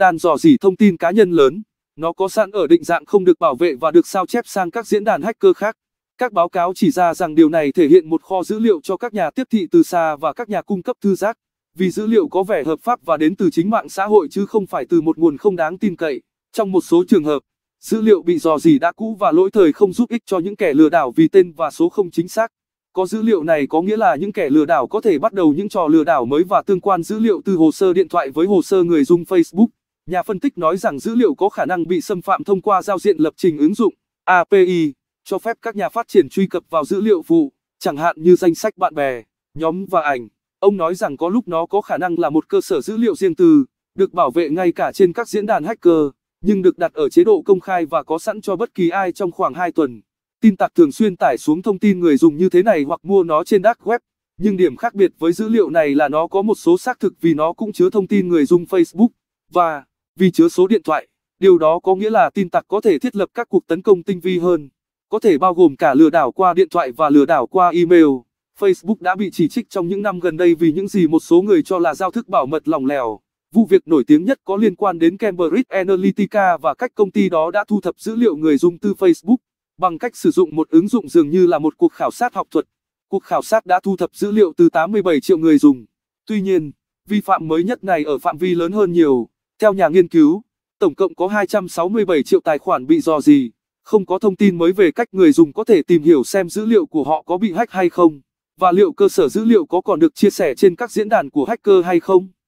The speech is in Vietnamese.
đàn dò dỉ thông tin cá nhân lớn. Nó có sẵn ở định dạng không được bảo vệ và được sao chép sang các diễn đàn hacker khác. Các báo cáo chỉ ra rằng điều này thể hiện một kho dữ liệu cho các nhà tiếp thị từ xa và các nhà cung cấp thư giác, vì dữ liệu có vẻ hợp pháp và đến từ chính mạng xã hội chứ không phải từ một nguồn không đáng tin cậy. Trong một số trường hợp, dữ liệu bị dò dỉ đã cũ và lỗi thời không giúp ích cho những kẻ lừa đảo vì tên và số không chính xác. Có dữ liệu này có nghĩa là những kẻ lừa đảo có thể bắt đầu những trò lừa đảo mới và tương quan dữ liệu từ hồ sơ điện thoại với hồ sơ người dùng Facebook. Nhà phân tích nói rằng dữ liệu có khả năng bị xâm phạm thông qua giao diện lập trình ứng dụng API, cho phép các nhà phát triển truy cập vào dữ liệu phụ, chẳng hạn như danh sách bạn bè, nhóm và ảnh. Ông nói rằng có lúc nó có khả năng là một cơ sở dữ liệu riêng tư, được bảo vệ ngay cả trên các diễn đàn hacker, nhưng được đặt ở chế độ công khai và có sẵn cho bất kỳ ai trong khoảng 2 tuần. Tin tặc thường xuyên tải xuống thông tin người dùng như thế này hoặc mua nó trên dark web. Nhưng điểm khác biệt với dữ liệu này là nó có một số xác thực vì nó cũng chứa thông tin người dùng Facebook và vì chứa số điện thoại. Điều đó có nghĩa là tin tặc có thể thiết lập các cuộc tấn công tinh vi hơn, có thể bao gồm cả lừa đảo qua điện thoại và lừa đảo qua email. Facebook đã bị chỉ trích trong những năm gần đây vì những gì một số người cho là giao thức bảo mật lỏng lẻo. Vụ việc nổi tiếng nhất có liên quan đến Cambridge Analytica và cách công ty đó đã thu thập dữ liệu người dùng từ Facebook bằng cách sử dụng một ứng dụng dường như là một cuộc khảo sát học thuật. Cuộc khảo sát đã thu thập dữ liệu từ 87 triệu người dùng. Tuy nhiên, vi phạm mới nhất này ở phạm vi lớn hơn nhiều. Theo nhà nghiên cứu, tổng cộng có 267 triệu tài khoản bị dò dì, không có thông tin mới về cách người dùng có thể tìm hiểu xem dữ liệu của họ có bị hack hay không, và liệu cơ sở dữ liệu có còn được chia sẻ trên các diễn đàn của hacker hay không.